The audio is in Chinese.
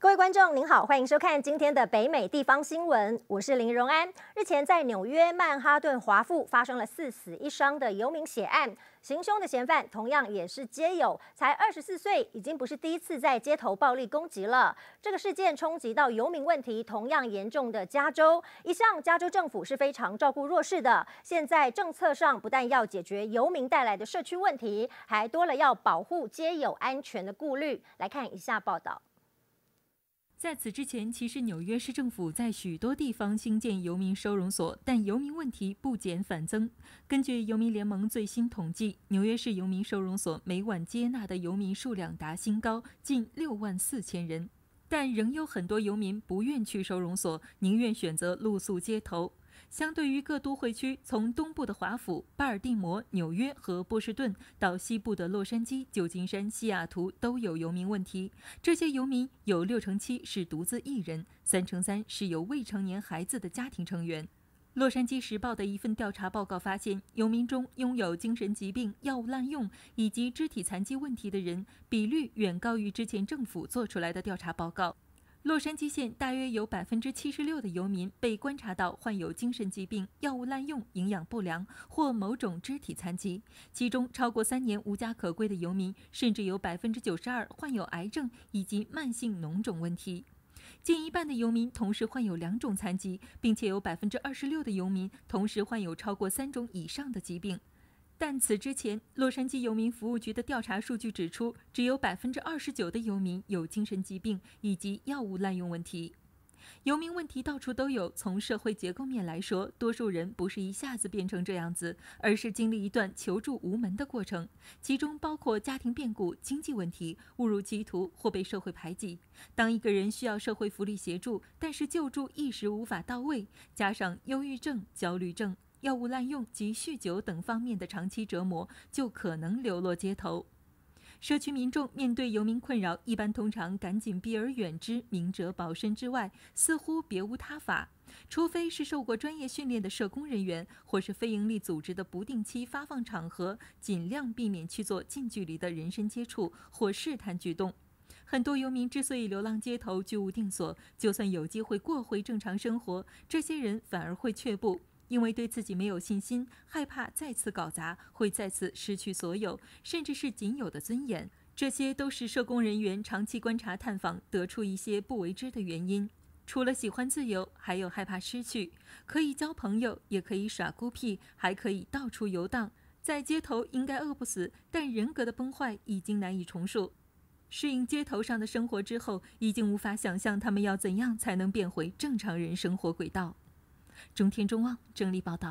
各位观众您好，欢迎收看今天的北美地方新闻。我是林荣安。日前在纽约曼哈顿华富发生了四死一伤的游民血案，行凶的嫌犯同样也是街友，才二十四岁，已经不是第一次在街头暴力攻击了。这个事件冲击到游民问题同样严重的加州。一向加州政府是非常照顾弱势的，现在政策上不但要解决游民带来的社区问题，还多了要保护街友安全的顾虑。来看一下报道。在此之前，其实纽约市政府在许多地方兴建游民收容所，但游民问题不减反增。根据游民联盟最新统计，纽约市游民收容所每晚接纳的游民数量达新高，近六万四千人，但仍有很多游民不愿去收容所，宁愿选择露宿街头。相对于各都会区，从东部的华府、巴尔的摩、纽约和波士顿到西部的洛杉矶、旧金山、西雅图都有游民问题。这些游民有六成七是独自一人，三成三是有未成年孩子的家庭成员。《洛杉矶时报》的一份调查报告发现，游民中拥有精神疾病、药物滥用以及肢体残疾问题的人比率远高于之前政府做出来的调查报告。洛杉矶县大约有百分之七十六的游民被观察到患有精神疾病、药物滥用、营养不良或某种肢体残疾。其中，超过三年无家可归的游民甚至有百分之九十二患有癌症以及慢性脓肿问题。近一半的游民同时患有两种残疾，并且有百分之二十六的游民同时患有超过三种以上的疾病。但此之前，洛杉矶游民服务局的调查数据指出，只有百分之二十九的游民有精神疾病以及药物滥用问题。游民问题到处都有，从社会结构面来说，多数人不是一下子变成这样子，而是经历一段求助无门的过程，其中包括家庭变故、经济问题、误入歧途或被社会排挤。当一个人需要社会福利协助，但是救助一时无法到位，加上忧郁症、焦虑症。药物滥用及酗酒等方面的长期折磨，就可能流落街头。社区民众面对游民困扰，一般通常赶紧避而远之，明哲保身之外，似乎别无他法。除非是受过专业训练的社工人员，或是非营利组织的不定期发放场合，尽量避免去做近距离的人身接触或试探举动。很多游民之所以流浪街头、居无定所，就算有机会过回正常生活，这些人反而会却步。因为对自己没有信心，害怕再次搞砸，会再次失去所有，甚至是仅有的尊严。这些都是社工人员长期观察探访得出一些不为之的原因。除了喜欢自由，还有害怕失去，可以交朋友，也可以耍孤僻，还可以到处游荡。在街头应该饿不死，但人格的崩坏已经难以重塑。适应街头上的生活之后，已经无法想象他们要怎样才能变回正常人生活轨道。中天中望整理报道。